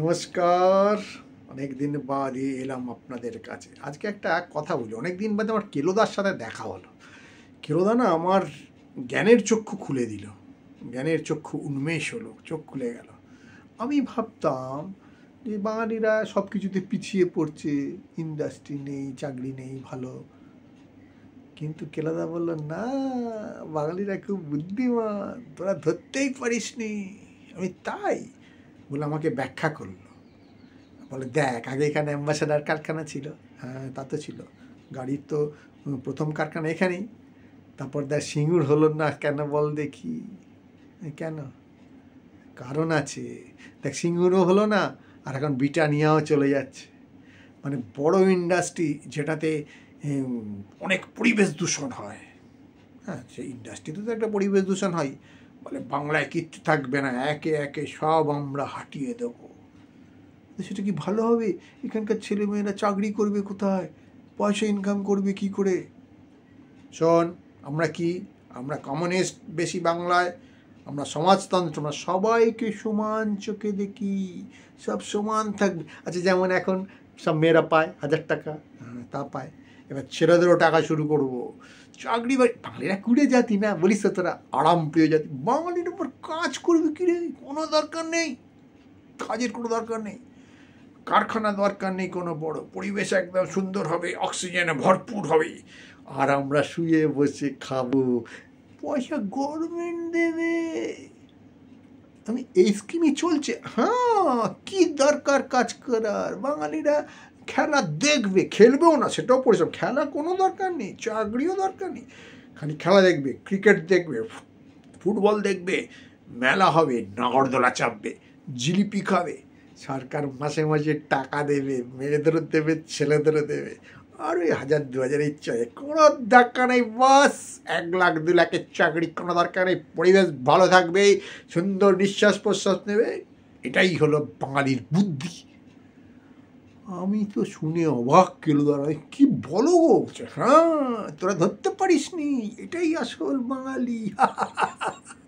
নমস্কার অনেক দিন বাদে এলাম আপনাদের কাছে আজকে একটা কথা বলি অনেক দিন বাদে আমার কেলোদার সাথে দেখা হলো কেলোদা না আমার জ্ঞানের চক্ষু খুলে দিল জ্ঞানের চক্ষু উন্মেষ হলো চোখ খুলে গেল আমি ভাবতাম যে বাঙালিরা সব কিছুতে পিছিয়ে পড়ছে ইন্ডাস্ট্রি নেই চাকরি নেই ভালো কিন্তু কেলাদা বলল না বাঙালিরা খুব বুদ্ধিমান তোরা ধরতেই পারিস নি আমি তাই বলে আমাকে ব্যাখ্যা করলো বলে দেখ আগে এখানে অ্যাম্বাসাডার কারখানা ছিল হ্যাঁ তা তো ছিল গাড়ির তো প্রথম কারখানা এখানেই তারপর দেখ সিঙ্গুর হলো না কেন বল দেখি কেন কারণ আছে দেখ সিঙ্গুরও হলো না আর এখন ব্রিটানিয়াও চলে যাচ্ছে মানে বড় ইন্ডাস্ট্রি যেটাতে অনেক পরিবেশ দূষণ হয় হ্যাঁ সেই ইন্ডাস্ট্রিতে তো একটা পরিবেশ দূষণ হয় বলে বাংলায় কিচ্ছু থাকবে না একে একে সব আমরা হাঁটিয়ে দেব সেটা কি ভালো হবে এখানকার ছেলেমেয়েরা চাকরি করবে কোথায় পয়সা ইনকাম করবে কি করে শোন আমরা কি আমরা কমিউনিস্ট বেশি বাংলায় আমরা সমাজতন্ত্র আমরা সবাইকে সমান চোখে দেখি সব সমান থাকবে আচ্ছা যেমন এখন সব মেয়েরা পায় হাজার টাকা হ্যাঁ, তা পায় এবার ছেলেদেরও টাকা শুরু করব চাকরি বা বাঙালিরা কুড়ে জাতি না বলিস তো তোরা আরাম প্রিয় জাতি বাঙালির উপর কাজ করবি কিরে কোনো দরকার নেই কাজের কোনো দরকার নেই কারখানা দরকার নেই কোনো বড় পরিবেশ একদম সুন্দর হবে অক্সিজেনে ভরপুর হবে আর আমরা শুয়ে বসে খাবো পয়সা গভর্নমেন্ট দেবে আমি এই স্কিমই চলছে হ্যাঁ কি দরকার কাজ করার বাঙালিরা খেলা দেখবে খেলবেও না সেটাও পরিশ্রম খেলা কোনো দরকার নেই চাকরিও দরকার নেই খালি খেলা দেখবে ক্রিকেট দেখবে ফুটবল দেখবে মেলা হবে নাগরদোলা চাপবে জিলিপি খাবে সরকার মাসে মাসে টাকা দেবে মেয়েদেরও দেবে ছেলেদেরও দেবে আর ওই হাজার দু হাজার ইচ্ছা কোনো দরকার নেই বাস এক লাখ দু লাখের চাকরি কোনো দরকার নেই পরিবেশ ভালো থাকবে সুন্দর নিঃশ্বাস প্রশ্বাস নেবে এটাই হলো বাঙালির বুদ্ধি আমি তো শুনে অবাক দাঁড়াই কি বলো গো হ্যাঁ তোরা ধরতে পারিস নি এটাই আসল বাঙালি